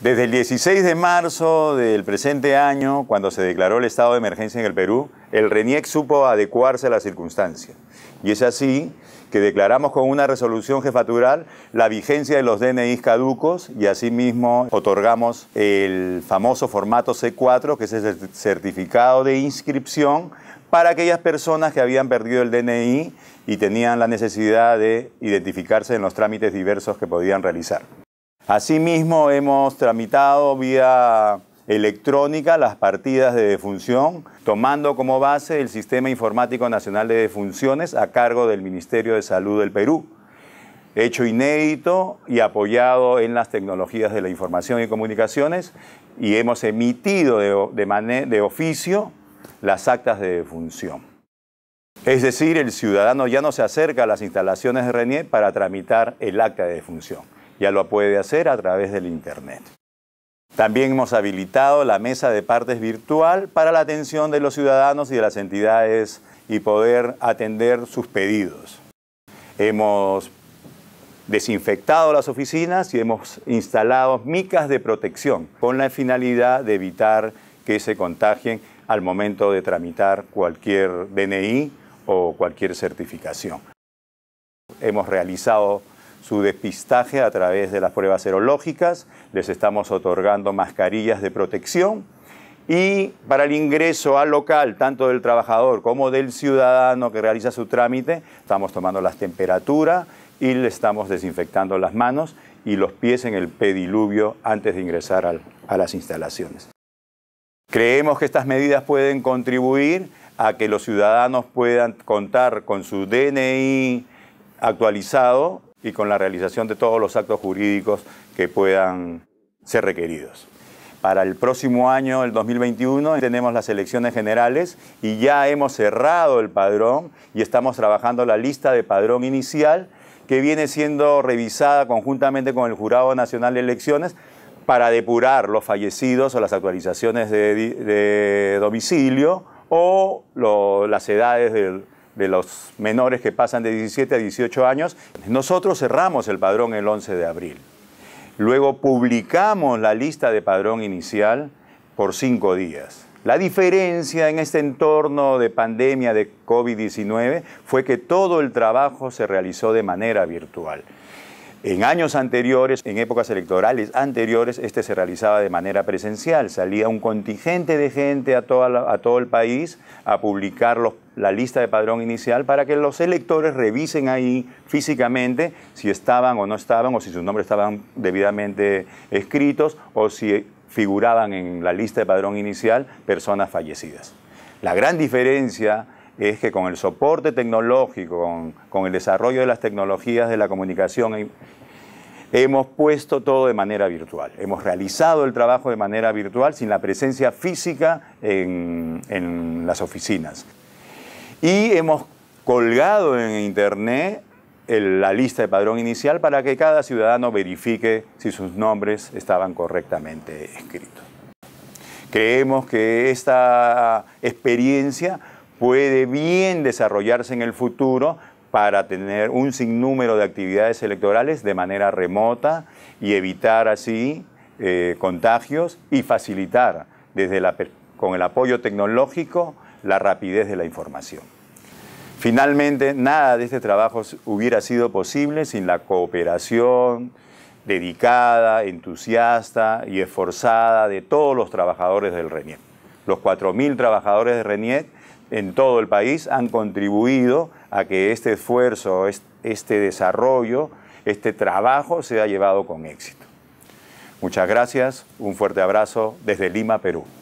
Desde el 16 de marzo del presente año, cuando se declaró el estado de emergencia en el Perú, el RENIEC supo adecuarse a la circunstancia. Y es así que declaramos con una resolución jefatural la vigencia de los DNI caducos y asimismo otorgamos el famoso formato C4, que es el certificado de inscripción, para aquellas personas que habían perdido el DNI y tenían la necesidad de identificarse en los trámites diversos que podían realizar. Asimismo, hemos tramitado vía electrónica las partidas de defunción, tomando como base el Sistema Informático Nacional de Defunciones a cargo del Ministerio de Salud del Perú, hecho inédito y apoyado en las tecnologías de la información y comunicaciones, y hemos emitido de, oficio las actas de defunción. Es decir, el ciudadano ya no se acerca a las instalaciones de Renier para tramitar el acta de defunción ya lo puede hacer a través del Internet. También hemos habilitado la mesa de partes virtual para la atención de los ciudadanos y de las entidades y poder atender sus pedidos. Hemos desinfectado las oficinas y hemos instalado micas de protección con la finalidad de evitar que se contagien al momento de tramitar cualquier DNI o cualquier certificación. Hemos realizado su despistaje a través de las pruebas serológicas, les estamos otorgando mascarillas de protección y para el ingreso al local, tanto del trabajador como del ciudadano que realiza su trámite, estamos tomando las temperaturas y le estamos desinfectando las manos y los pies en el pediluvio antes de ingresar a las instalaciones. Creemos que estas medidas pueden contribuir a que los ciudadanos puedan contar con su DNI actualizado y con la realización de todos los actos jurídicos que puedan ser requeridos. Para el próximo año, el 2021, tenemos las elecciones generales y ya hemos cerrado el padrón y estamos trabajando la lista de padrón inicial que viene siendo revisada conjuntamente con el Jurado Nacional de Elecciones para depurar los fallecidos o las actualizaciones de, domicilio o las edades del, de los menores que pasan de 17 a 18 años, nosotros cerramos el padrón el 11 de abril. Luego publicamos la lista de padrón inicial por cinco días. La diferencia en este entorno de pandemia de COVID-19 fue que todo el trabajo se realizó de manera virtual. En años anteriores, en épocas electorales anteriores, este se realizaba de manera presencial. Salía un contingente de gente a, todo el país a publicar la lista de padrón inicial para que los electores revisen ahí físicamente si estaban o no estaban, o si sus nombres estaban debidamente escritos, o si figuraban en la lista de padrón inicial personas fallecidas. La gran diferencia es que con el soporte tecnológico, con, el desarrollo de las tecnologías de la comunicación, hemos puesto todo de manera virtual. Hemos realizado el trabajo de manera virtual sin la presencia física en, las oficinas. Y hemos colgado en Internet la lista de padrón inicial para que cada ciudadano verifique si sus nombres estaban correctamente escritos. Creemos que esta experiencia puede bien desarrollarse en el futuro para tener un sinnúmero de actividades electorales de manera remota y evitar así eh, contagios y facilitar desde la, con el apoyo tecnológico la rapidez de la información. Finalmente, nada de este trabajo hubiera sido posible sin la cooperación dedicada, entusiasta y esforzada de todos los trabajadores del RENIET. Los 4.000 trabajadores de RENIET en todo el país han contribuido a que este esfuerzo, este desarrollo, este trabajo sea llevado con éxito. Muchas gracias, un fuerte abrazo desde Lima, Perú.